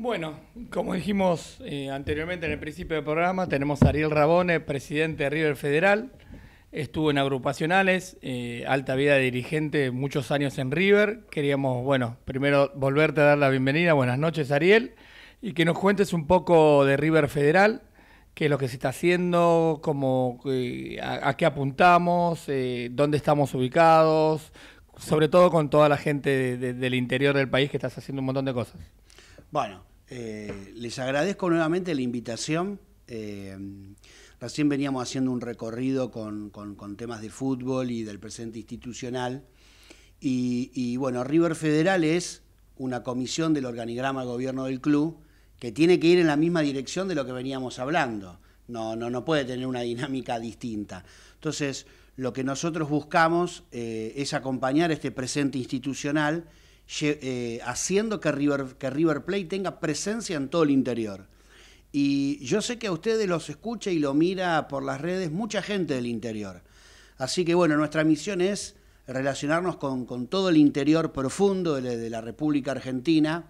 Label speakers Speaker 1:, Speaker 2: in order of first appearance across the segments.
Speaker 1: Bueno, como dijimos eh, anteriormente en el principio del programa, tenemos a Ariel Rabone, presidente de River Federal. Estuvo en agrupacionales, eh, alta vida de dirigente, muchos años en River. Queríamos, bueno, primero volverte a dar la bienvenida. Buenas noches, Ariel. Y que nos cuentes un poco de River Federal, qué es lo que se está haciendo, cómo, eh, a, qué apuntamos, dónde estamos ubicados, sobre todo con toda la gente del interior del país que estás haciendo un montón de cosas.
Speaker 2: Bueno, eh, les agradezco nuevamente la invitación. Eh, recién veníamos haciendo un recorrido con, temas de fútbol y del presente institucional. Y, bueno, River Federal es una comisión del organigrama del gobierno del club que tiene que ir en la misma dirección de lo que veníamos hablando. No, puede tener una dinámica distinta. Entonces, lo que nosotros buscamos eh, es acompañar este presente institucional eh, haciendo que River, que River Plate tenga presencia en todo el interior. Y yo sé que a ustedes los escucha y lo mira por las redes mucha gente del interior. Así que bueno, nuestra misión es relacionarnos con, todo el interior profundo de la, República Argentina,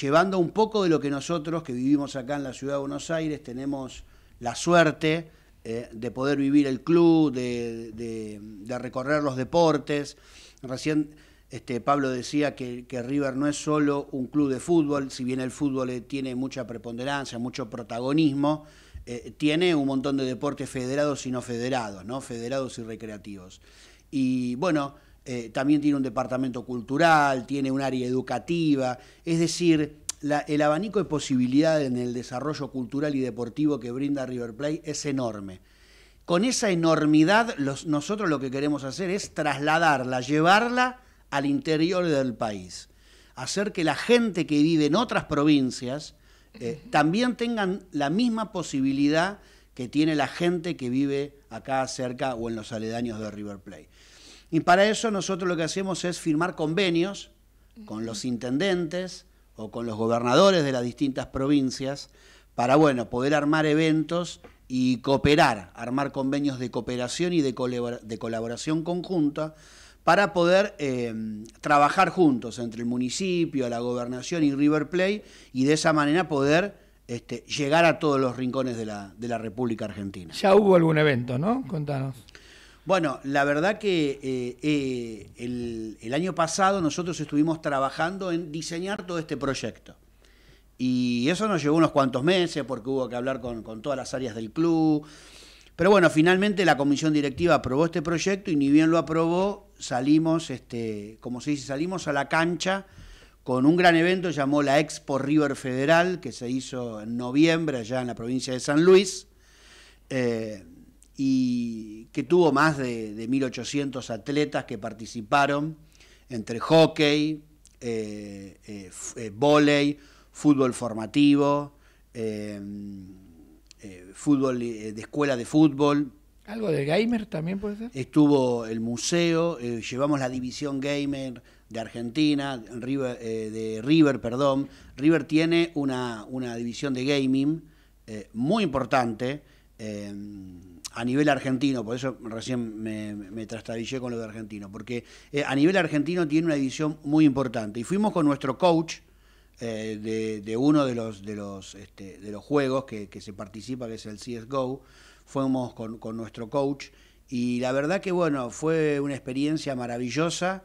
Speaker 2: llevando un poco de lo que nosotros que vivimos acá en la ciudad de Buenos Aires tenemos la suerte eh, de poder vivir el club, de, de, recorrer los deportes. Recién este, Pablo decía que, River no es solo un club de fútbol, si bien el fútbol eh, tiene mucha preponderancia, mucho protagonismo, eh, tiene un montón de deportes federados y no federados, Federados y recreativos. Y bueno, eh, también tiene un departamento cultural, tiene un área educativa, es decir, el abanico de posibilidades en el desarrollo cultural y deportivo que brinda River Play es enorme. Con esa enormidad, nosotros lo que queremos hacer es trasladarla, llevarla al interior del país. Hacer que la gente que vive en otras provincias eh, también tengan la misma posibilidad que tiene la gente que vive acá cerca o en los aledaños de River Plate. Y para eso nosotros lo que hacemos es firmar convenios con los intendentes o con los gobernadores de las distintas provincias para bueno, poder armar eventos y cooperar, armar convenios de cooperación y de, colaboración conjunta para poder em, trabajar juntos entre el municipio, la gobernación y River Play y de esa manera poder este, llegar a todos los rincones de la, República Argentina. Ya hubo
Speaker 1: algún evento, ¿no? Contanos.
Speaker 2: Bueno, la verdad que eh, eh, el, año pasado nosotros estuvimos trabajando en diseñar todo este proyecto. Y eso nos llevó unos cuantos meses porque hubo que hablar con todas las áreas del club, pero bueno, finalmente la comisión directiva aprobó este proyecto y ni bien lo aprobó, salimos, este, como se dice, salimos a la cancha con un gran evento llamó la Expo River Federal, que se hizo en noviembre allá en la provincia de San Luis, eh, y que tuvo más de, 1.800 atletas que participaron entre hockey, eh, eh, eh volei, fútbol formativo, eh, fútbol eh, de escuela de fútbol.
Speaker 1: ¿Algo de gamer también puede ser?
Speaker 2: Estuvo el museo, eh, llevamos la división gamer de Argentina, River, de River, perdón. River tiene una, una división de gaming muy importante a nivel argentino, por eso recién me, me trastabillé con lo de argentino, porque a nivel argentino tiene una división muy importante. Y fuimos con nuestro coach, eh, de, uno de los, de los, este, de los juegos que, se participa, que es el CSGO. Fuimos con, con, nuestro coach y la verdad que bueno, fue una experiencia maravillosa.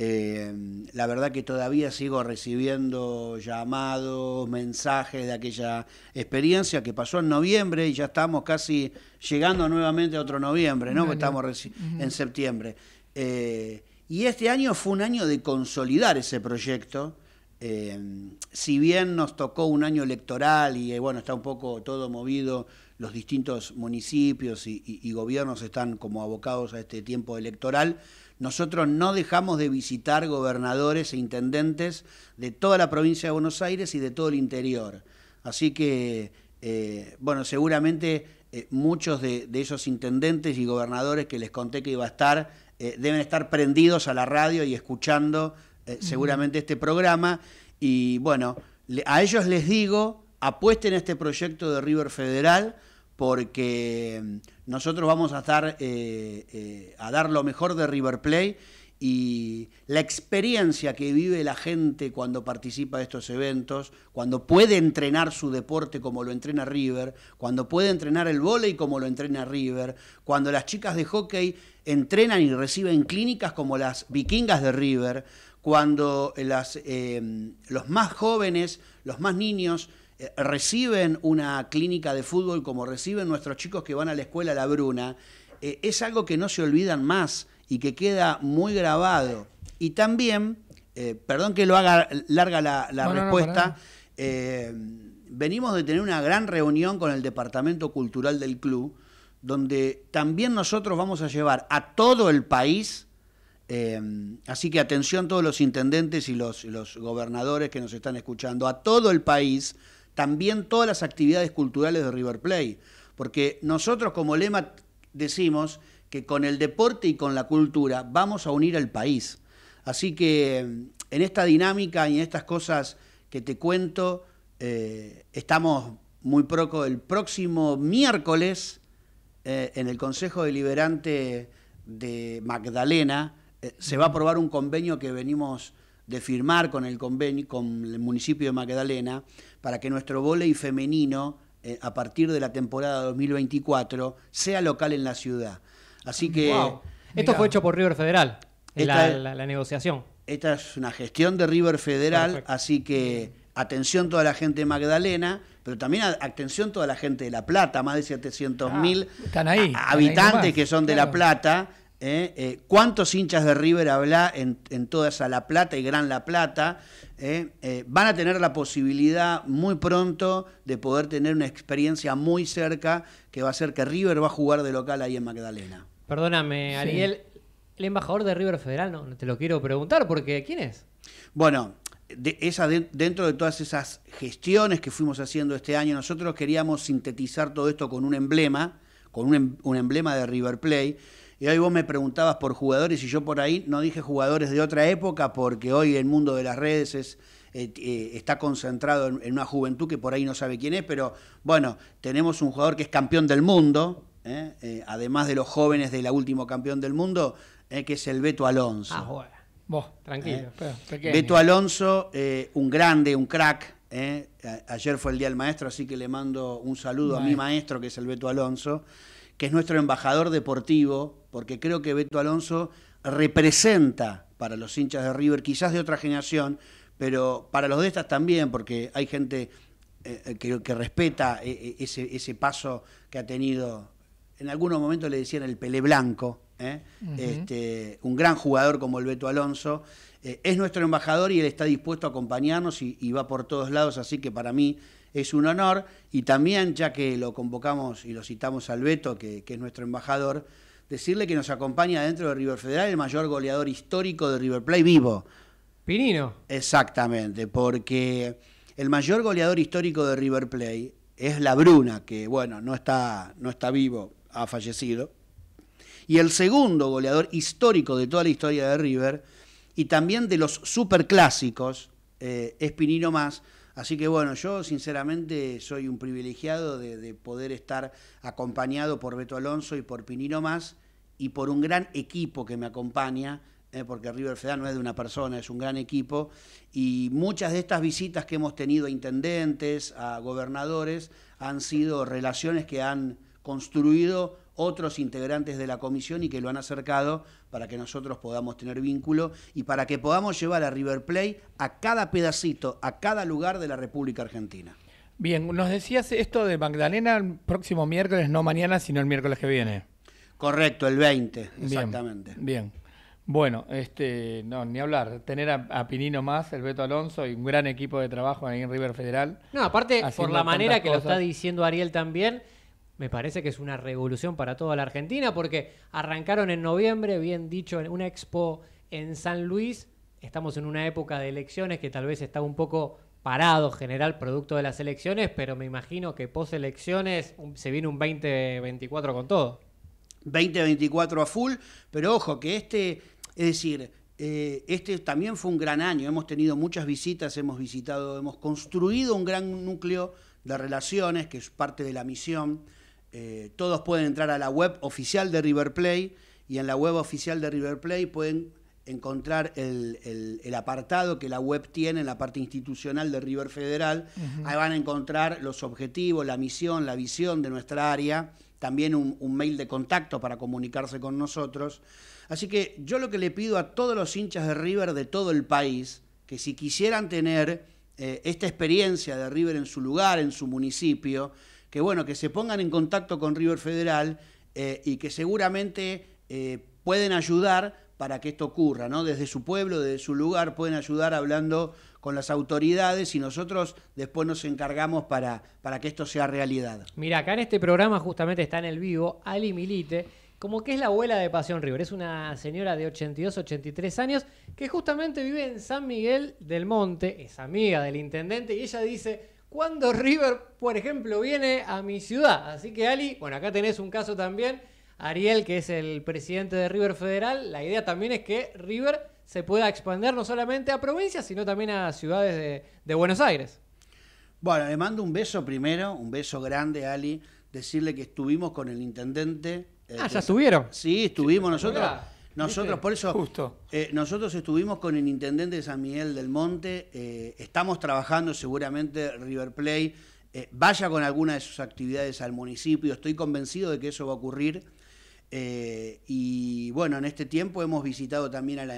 Speaker 2: Eh, la verdad que todavía sigo recibiendo llamados, mensajes de aquella experiencia que pasó en noviembre y ya estamos casi llegando nuevamente a otro noviembre, ¿no? Que estamos en septiembre. Eh, y este año fue un año de consolidar ese proyecto, Em, si bien nos tocó un año electoral y eh, bueno, está un poco todo movido, los distintos municipios y, gobiernos están como abocados a este tiempo electoral, nosotros no dejamos de visitar gobernadores e intendentes de toda la provincia de Buenos Aires y de todo el interior. Así que, eh, bueno, seguramente eh, muchos de, esos intendentes y gobernadores que les conté que iba a estar, deben estar prendidos a la radio y escuchando eh, seguramente este programa. Y bueno, a ellos les digo, apuesten a este proyecto de River Federal porque mm, nosotros vamos a estar eh, eh, a dar lo mejor de River Play y la experiencia que vive la gente cuando participa de estos eventos, cuando puede entrenar su deporte como lo entrena River, cuando puede entrenar el vóley como lo entrena River, cuando las chicas de hockey entrenan y reciben clínicas como las vikingas de River, cuando eh, los más jóvenes, los más niños, eh, reciben una clínica de fútbol como reciben nuestros chicos que van a la escuela La Bruna, eh, es algo que no se olvidan más y que queda muy grabado. Y también, perdón que lo haga larga la, respuesta, venimos de tener una gran reunión con el Departamento Cultural del Club, donde también nosotros vamos a llevar a todo el país Em, así que atención todos los intendentes y los, gobernadores que nos están escuchando, a todo el país, también todas las actividades culturales de River Play, porque nosotros como lema decimos que con el deporte y con la cultura vamos a unir al país. Así que em, en esta dinámica y en estas cosas que te cuento, eh, estamos muy poco el próximo miércoles eh, en el Consejo Deliberante de Magdalena eh, se va a aprobar un convenio que venimos de firmar con el convenio, con el municipio de Magdalena, para que nuestro voleibol femenino, eh, a partir de la temporada 2024, sea local en la ciudad. Así que. Esto fue hecho
Speaker 3: por River Federal, la,
Speaker 2: negociación. Esta es una gestión de River Federal, así que atención toda la gente de Magdalena, pero también atención toda la gente de La Plata, más de 700.000 ah. habitantes que son de La Plata. ¿eh? Eh, ¿Cuántos hinchas de River habla en, toda esa La Plata y Gran La Plata? ¿Eh? van a tener la posibilidad muy pronto de poder tener una experiencia muy cerca que va a ser que River va a jugar de local ahí en Magdalena. Perdóname, Ariel,
Speaker 3: el embajador de River Federal, no,
Speaker 2: te lo quiero preguntar porque ¿quién es? Bueno, de esa, dentro de todas esas gestiones que fuimos haciendo este año, nosotros queríamos sintetizar todo esto con un emblema, con un em, emblema de River Play. Y hoy vos me preguntabas por jugadores y yo por ahí no dije jugadores de otra época porque hoy el mundo de las redes eh, eh, está concentrado en, una juventud que por ahí no sabe quién es, pero bueno, tenemos un jugador que es campeón del mundo, ¿eh? además de los jóvenes de la último campeón del mundo, que es el Beto Alonso. Ah, bueno,
Speaker 1: Vos, tranquilo. Beto
Speaker 2: Alonso, un grande, un crack, ayer fue el Día del Maestro, así que le mando un saludo a mi maestro, que es el Beto Alonso que es nuestro embajador deportivo, porque creo que Beto Alonso representa para los hinchas de River, quizás de otra generación, pero para los de estas también, porque hay gente eh, que, respeta eh, eh, ese, paso que ha tenido en algunos momentos le decían el Pele Blanco, este, un gran jugador como el Beto Alonso. es nuestro embajador y él está dispuesto a acompañarnos y, va por todos lados, así que para mí es un honor. Y también, ya que lo convocamos y lo citamos al Beto, que, es nuestro embajador, decirle que nos acompaña dentro de River Federal el mayor goleador histórico de River Play vivo. Pinino. Exactamente, porque el mayor goleador histórico de River Play es La Bruna, que bueno, no está, no está vivo, ha fallecido. Y el segundo goleador histórico de toda la historia de River, y también de los superclásicos, eh, es Pinino más, Así que bueno, yo sinceramente soy un privilegiado de, poder estar acompañado por Beto Alonso y por Pinino Más y por un gran equipo que me acompaña, eh, porque River Federal no es de una persona, es un gran equipo, y muchas de estas visitas que hemos tenido a intendentes, a gobernadores, han sido relaciones que han construido otros integrantes de la comisión y que lo han acercado para que nosotros podamos tener vínculo y para que podamos llevar a River Play a cada pedacito, a cada lugar de la República Argentina.
Speaker 1: Bien, nos decías esto de Magdalena el próximo miércoles, no mañana, sino el miércoles que
Speaker 2: viene. Correcto, el 20, exactamente.
Speaker 1: Bien. Bueno, este, no, ni hablar. Tener a, Pinino más, el Beto Alonso y un gran equipo de trabajo ahí en River Federal. No, aparte, por la manera que lo está
Speaker 3: diciendo Ariel
Speaker 1: también, me parece que es una revolución para
Speaker 3: toda la Argentina porque arrancaron en noviembre, bien dicho, en una expo en San Luis. Estamos en una época de elecciones que tal vez está un poco parado general producto de las elecciones, pero me imagino que post elecciones se viene un 2024 con todo.
Speaker 2: 2024 a full, pero ojo que este, es decir, eh, este también fue un gran año, hemos tenido muchas visitas, hemos visitado, hemos construido un gran núcleo de relaciones, que es parte de la misión eh, todos pueden entrar a la web oficial de River Play y en la web oficial de River Play pueden encontrar el, apartado que la web tiene en la parte institucional de River Federal. Ahí van a encontrar los objetivos, la misión, la visión de nuestra área, también un, mail de contacto para comunicarse con nosotros. Así que yo lo que le pido a todos los hinchas de River de todo el país, que si quisieran tener eh, esta experiencia de River en su lugar, en su municipio, que bueno, que se pongan en contacto con River Federal eh, y que seguramente eh, pueden ayudar para que esto ocurra, ¿no? Desde su pueblo, desde su lugar, pueden ayudar hablando con las autoridades y nosotros después nos encargamos para, para que esto sea realidad.
Speaker 3: Mira, acá en este programa justamente está en el vivo Ali Milite, como que es la abuela de Pasión River. Es una señora de 82, 83 años que justamente vive en San Miguel del Monte, es amiga del intendente y ella dice cuando River, por ejemplo, viene a mi ciudad. Así que Ali, bueno, acá tenés un caso también. Ariel, que es el presidente de River Federal, la idea también es que River se pueda expandir no solamente a provincias, sino también a ciudades de, Buenos Aires.
Speaker 2: Bueno, le mando un beso primero, un beso grande, Ali, decirle que estuvimos con el intendente. Eh, ah, ya estuvieron. Sí, estuvimos nosotros. Nosotros, por eso, eh, nosotros estuvimos con el intendente de San Miguel del Monte, eh, estamos trabajando seguramente River Play, eh, vaya con alguna de sus actividades al municipio, estoy convencido de que eso va a ocurrir. y bueno, en este tiempo hemos visitado también al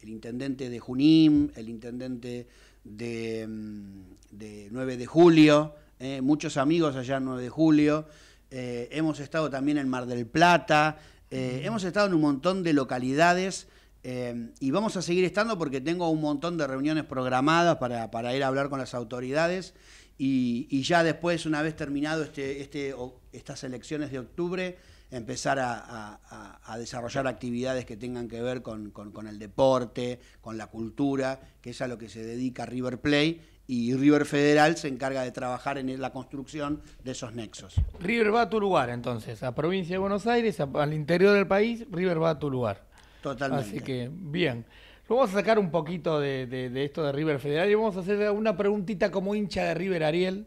Speaker 2: el intendente de Junín, el intendente de, mm, de 9 de julio, muchos amigos allá en 9 de julio. hemos estado también en Mar del Plata, eh, hemos estado en un montón de localidades eh, y vamos a seguir estando porque tengo un montón de reuniones programadas para, ir a hablar con las autoridades y, ya después, una vez terminado este, este estas elecciones de octubre, empezar a, desarrollar actividades que tengan que ver con, con, el deporte, con la cultura, que es a lo que se dedica River Play y River Federal se encarga de trabajar en la construcción de esos nexos.
Speaker 1: River va a tu lugar entonces, a provincia de Buenos Aires, al interior del país, River va a tu lugar. Totalmente. Así que, bien. Vamos a sacar un poquito de, esto de River Federal y vamos a hacer una preguntita como hincha de River Ariel.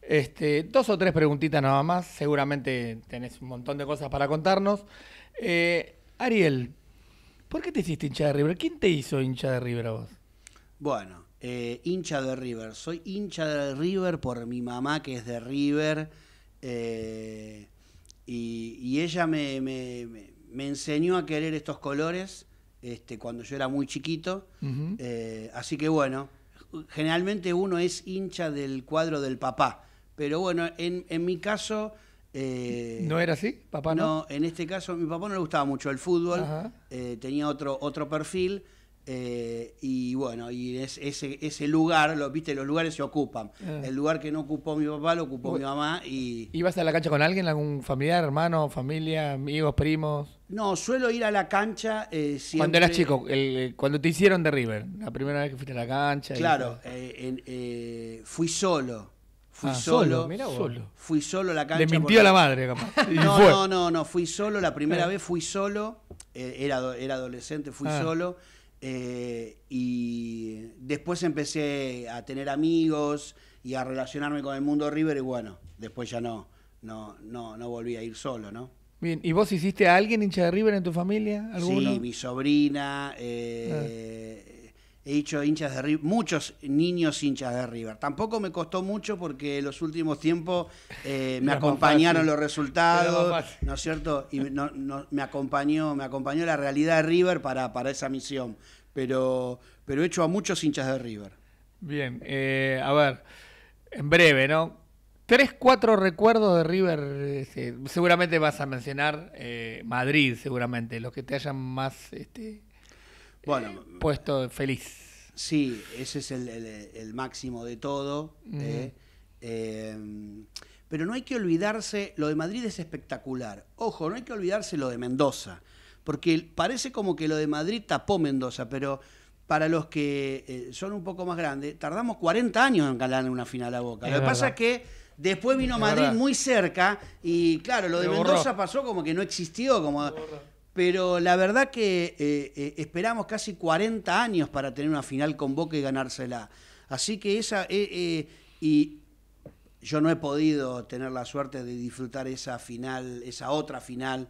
Speaker 1: Este, dos o tres preguntitas nada más, seguramente tenés un montón de cosas para contarnos. Eh, Ariel, ¿por qué te hiciste hincha de River? ¿Quién te hizo hincha de River a vos?
Speaker 2: Bueno, eh, hincha de River. Soy hincha de River por mi mamá que es de River. Eh, y, ella me, enseñó a querer estos colores este, cuando yo era muy chiquito. Eh, así que bueno, generalmente uno es hincha del cuadro del papá. Pero bueno, en, mi caso... ¿No era
Speaker 1: así? ¿Papá no? No,
Speaker 2: en este caso mi papá no le gustaba mucho el fútbol, tenía otro, otro perfil. Eh, y bueno, y es, ese, lugar, viste, los lugares se ocupan. Ah. El lugar que no ocupó mi papá lo ocupó mi mamá y...
Speaker 1: ¿Ibas a la cancha con alguien, algún familiar, hermano, familia, amigos, primos?
Speaker 2: No, suelo ir a la cancha eh, Cuando eras chico,
Speaker 1: cuando te hicieron de River, la primera vez que fuiste a la cancha. Claro,
Speaker 2: eh, eh, fui solo. Fui ah, solo, solo, Fui solo a la cancha. Le mintió la madre, capaz. no, no, no, fui solo. La primera ah. vez fui solo. era, era adolescente, fui solo. Eh, y después empecé a tener amigos y a relacionarme con el mundo River y bueno, después ya no, no, no, volví a ir solo, ¿no?
Speaker 1: Bien, ¿y vos hiciste a alguien hincha de River en tu familia? Sí,
Speaker 2: mi sobrina, eh, ah he hecho hinchas de River, muchos niños hinchas de River. Tampoco me costó mucho porque los últimos tiempos eh, me acompañaron los resultados, ¿no es cierto? Y me, acompañó, me acompañó la realidad de River para, para esa misión. Pero, pero he hecho a muchos hinchas de River.
Speaker 1: Bien, eh,
Speaker 2: a ver, en breve, ¿no?
Speaker 1: Tres, cuatro recuerdos de River. Este, seguramente vas a mencionar eh, Madrid, seguramente, los que te hayan más este,
Speaker 2: bueno, puesto feliz. Sí, ese es el, máximo de todo. ¿eh? Em, pero no hay que olvidarse, lo de Madrid es espectacular. Ojo, no hay que olvidarse lo de Mendoza, porque parece como que lo de Madrid tapó Mendoza, pero para los que eh, son un poco más grandes, tardamos 40 años en ganar una final a Boca. lo que pasa es que después vino Madrid muy cerca y claro, lo de Mendoza pasó como que no existió, como pero la verdad que eh, eh, esperamos casi 40 años para tener una final con Boca y ganársela. Así que esa, eh, y yo no he podido tener la suerte de disfrutar esa final, esa otra final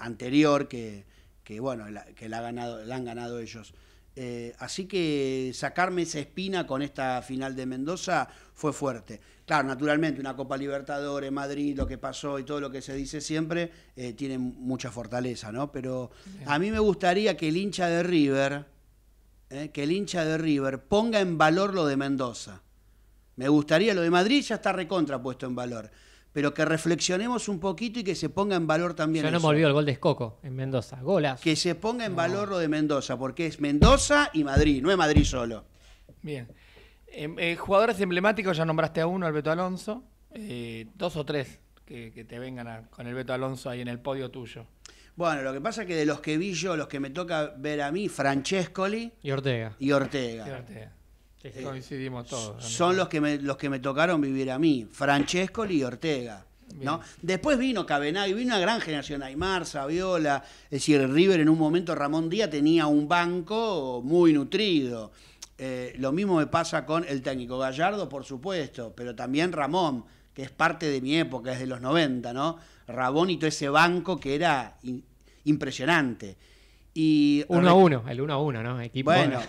Speaker 2: anterior que, que bueno, que la, ganado, la han ganado ellos. Eh, así que sacarme esa espina con esta final de Mendoza fue fuerte. Claro, naturalmente, una Copa Libertadores, Madrid, lo que pasó y todo lo que se dice siempre, eh, tiene mucha fortaleza, ¿no? Pero a mí me gustaría que el hincha de River, eh, que el hincha de River ponga en valor lo de Mendoza. Me gustaría, lo de Madrid ya está recontra puesto en valor pero que reflexionemos un poquito y que se ponga en valor también. Ya no volvió me el
Speaker 3: gol de Escoco en Mendoza,
Speaker 2: golas. Que se ponga en valor lo de Mendoza, porque es Mendoza y Madrid, no es Madrid solo.
Speaker 1: Bien. Em, eh, jugadores emblemáticos, ya nombraste a uno, al Alonso, eh, dos o tres que, te
Speaker 2: vengan con
Speaker 1: el Beto Alonso ahí en el podio tuyo.
Speaker 2: Bueno, lo que pasa es que de los que vi yo, los que me toca ver a mí, Francescoli Y
Speaker 1: Ortega. Y Ortega.
Speaker 2: Coincidimos todos. Son los que, me, los que me tocaron vivir a mí, Francesco y Ortega. ¿no? Después vino y vino una gran generación, Aymar, Saviola, es decir, River en un momento, Ramón Díaz tenía un banco muy nutrido. Eh, lo mismo me pasa con el técnico Gallardo, por supuesto, pero también Ramón, que es parte de mi época, es de los 90, ¿no? Rabón y todo ese banco que era impresionante uno a uno, el uno a uno, ¿no? Equipo bueno,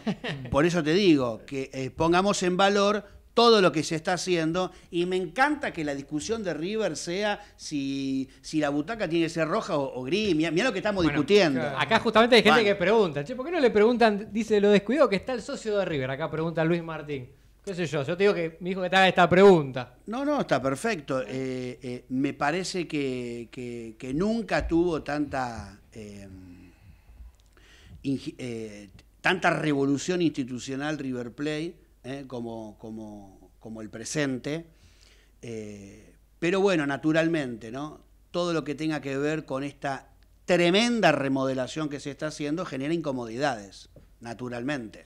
Speaker 2: por eso te digo, que eh, pongamos en valor todo lo que se está haciendo y me encanta que la discusión de River sea si, si la butaca tiene que ser roja o, gris. mira lo que estamos discutiendo. Acá justamente hay gente que
Speaker 3: pregunta, che, ¿por qué no le preguntan, dice lo descuidado que está el socio de River? Acá pregunta Luis Martín. ¿Qué sé yo? Yo te digo que me dijo que te haga esta pregunta.
Speaker 2: No, no, está perfecto. Eh, eh, me parece que, nunca tuvo tanta... Eh, tanta revolución institucional River Play eh, como, como, el presente. Eh, pero bueno, naturalmente, ¿no? Todo lo que tenga que ver con esta tremenda remodelación que se está haciendo genera incomodidades, naturalmente.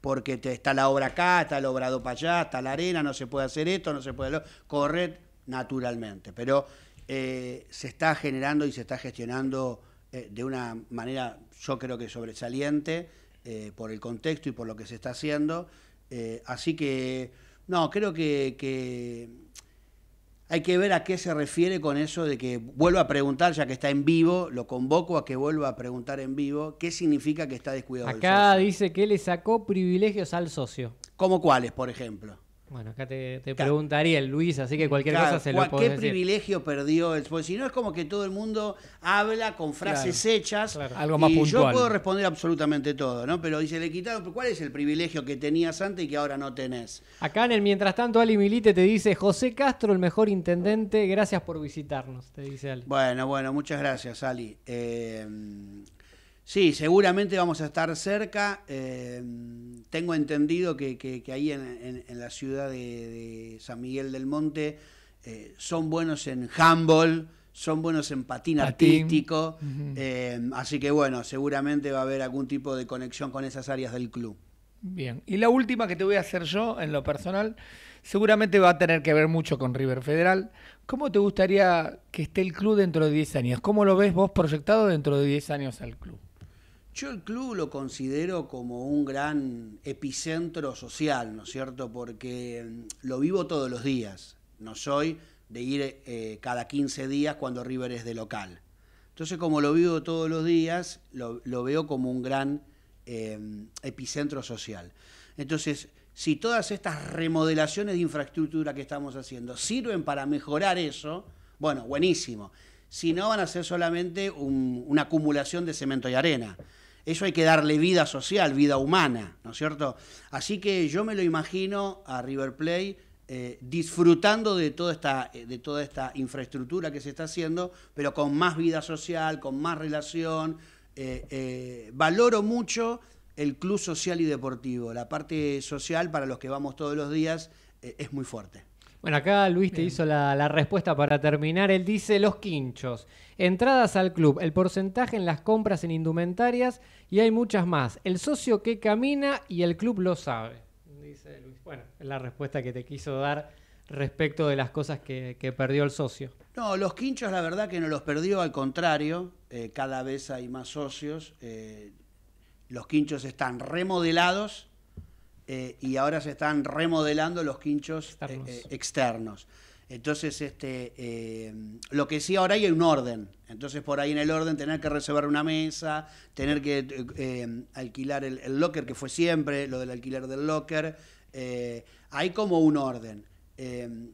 Speaker 2: porque te, está la obra acá, está el obrado para allá, está la arena, no se puede hacer esto, no se puede correr naturalmente, pero se está generando y se está gestionando eh, de una manera, yo creo que sobresaliente, eh, por el contexto y por lo que se está haciendo. Eh, así que, no, creo que, hay que ver a qué se refiere con eso de que vuelva a preguntar, ya que está en vivo, lo convoco a que vuelva a preguntar en vivo, qué significa que está descuidado. Acá
Speaker 3: dice que le sacó privilegios al socio. ¿Cómo cuáles, por ejemplo? Bueno, acá te, preguntaría el Luis, así que cualquier cosa se lo puedo ¿Qué
Speaker 2: privilegio perdió el Porque si no es como que todo el mundo habla con frases hechas. Algo más y Yo puedo responder absolutamente todo, ¿no? Pero dice, le quitaron. ¿Cuál es el privilegio que tenías antes y que ahora no tenés?
Speaker 3: Acá en el mientras tanto, Ali Milite te dice: José Castro, el mejor intendente, gracias por visitarnos, te
Speaker 2: dice Ali. Bueno, bueno, muchas gracias, Ali. Eh, Sí, seguramente vamos a estar cerca. Eh, tengo entendido que, que, ahí en, en, la ciudad de, San Miguel del Monte eh, son buenos en handball, son buenos en patín, artístico. Eh, así que bueno, seguramente va a haber algún tipo de conexión con esas áreas del club.
Speaker 1: Bien, y la última que te voy a hacer yo en lo personal, seguramente va a tener que ver mucho con River Federal. ¿Cómo te gustaría que esté el club dentro de 10 años? ¿Cómo lo ves vos proyectado dentro de 10 años al club?
Speaker 2: Yo el club lo considero como un gran epicentro social, ¿no es cierto? Porque mm, lo vivo todos los días. No soy de ir eh, cada 15 días cuando River es de local. Entonces, como lo vivo todos los días, lo, veo como un gran em, epicentro social. Entonces, si todas estas remodelaciones de infraestructura que estamos haciendo sirven para mejorar eso, bueno, buenísimo. Si no, van a ser solamente una acumulación de cemento y arena. Eso hay que darle vida social, vida humana, ¿no es cierto? Así que yo me lo imagino a River Play eh, disfrutando de toda, esta, eh, de toda esta infraestructura que se está haciendo, pero con más vida social, con más relación. Eh, valoro mucho el club social y deportivo. La parte social para los que vamos todos los días es muy fuerte.
Speaker 3: Bueno, acá Luis te hizo la, respuesta para terminar. Él dice los quinchos, entradas al club, el porcentaje en las compras en indumentarias y hay muchas más. El socio que camina y el club lo sabe, dice Luis. Bueno, es la respuesta que te quiso dar respecto de las cosas que, perdió el socio.
Speaker 2: No, los quinchos la verdad que no los perdió, al contrario, eh, cada vez hay más socios. Eh, los quinchos están remodelados eh, y ahora se están remodelando los quinchos eh, eh, externos. Entonces, este, lo que sí ahora hay un orden. Entonces, por ahí en el orden, tener que reservar una mesa, tener que alquilar el, locker, que fue siempre lo del alquiler del locker. hay como un orden.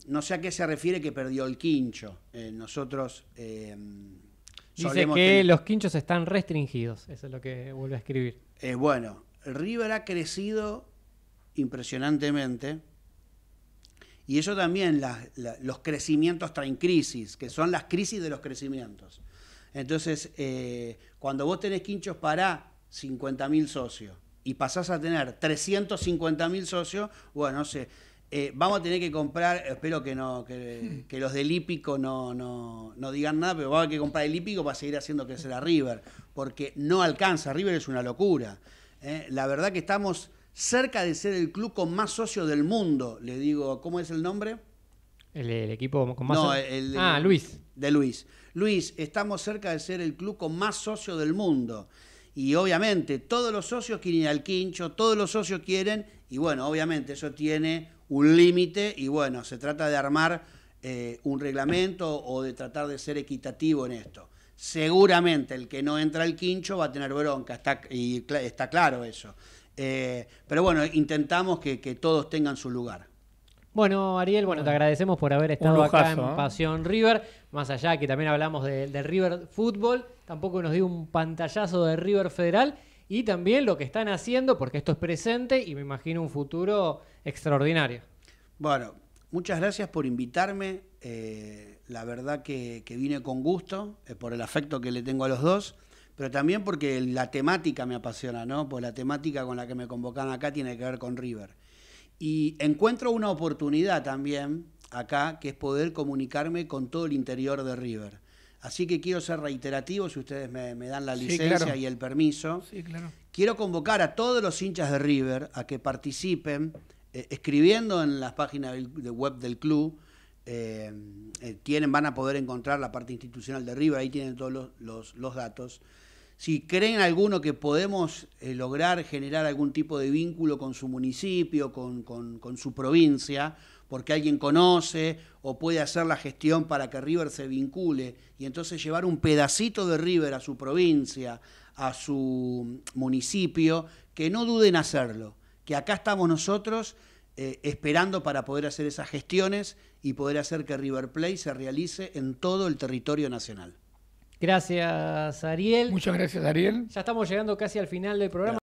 Speaker 2: no sé a qué se refiere que perdió el quincho. nosotros. Dice que los
Speaker 3: quinchos están restringidos. Eso es lo que
Speaker 2: vuelve a escribir. Eh, bueno, River ha crecido impresionantemente. Y eso también, los crecimientos traen crisis, que son las crisis de los crecimientos. Entonces, eh, cuando vos tenés quinchos para 50.000 socios y pasás a tener 350.000 socios, bueno, no sé, eh, vamos a tener que comprar, espero que no que, hmm. los del hípico no, digan nada, pero vamos a tener que comprar el hípico para seguir haciendo crecer a River, porque no alcanza, River es una locura. ¿eh? la verdad que estamos cerca de ser el club con más socios del mundo. Le digo, ¿cómo es el nombre?
Speaker 3: El, equipo con más. ah, Luis.
Speaker 2: De Luis. Luis, estamos cerca de ser el club con más socios del mundo. Y obviamente, todos los socios quieren ir al quincho, todos los socios quieren, y bueno, obviamente eso tiene un límite, y bueno, se trata de armar eh, un reglamento o de tratar de ser equitativo en esto. Seguramente el que no entra al quincho va a tener bronca, está, y está claro eso. Eh, pero bueno, intentamos que, todos tengan su lugar.
Speaker 3: Bueno, Ariel, bueno, te agradecemos por haber estado acá en ¿eh? Pasión River. Más allá que también hablamos del de River Fútbol, tampoco nos dio un pantallazo de River Federal y también lo que están haciendo, porque esto es presente y me imagino un futuro extraordinario.
Speaker 2: Bueno, muchas gracias por invitarme. Eh, la verdad que, vine con gusto, por el afecto que le tengo a los dos pero también porque la temática me apasiona, ¿no? Pues la temática con la que me convocan acá tiene que ver con River. Y encuentro una oportunidad también acá, que es poder comunicarme con todo el interior de River. Así que quiero ser reiterativo, si ustedes me, dan la licencia y el permiso. Sí, claro. Quiero convocar a todos los hinchas de River a que participen eh, escribiendo en las páginas de web del club. Eh, eh, van a poder encontrar la parte institucional de River, ahí tienen todos los datos si creen alguno que podemos eh, lograr generar algún tipo de vínculo con su municipio, con, su provincia, porque alguien conoce o puede hacer la gestión para que River se vincule y entonces llevar un pedacito de River a su provincia, a su municipio, que no duden hacerlo, que acá estamos nosotros eh, esperando para poder hacer esas gestiones y poder hacer que River Play se realice en todo el territorio nacional.
Speaker 3: Gracias, Ariel. Muchas gracias, Ariel. Ya estamos llegando casi al final del programa.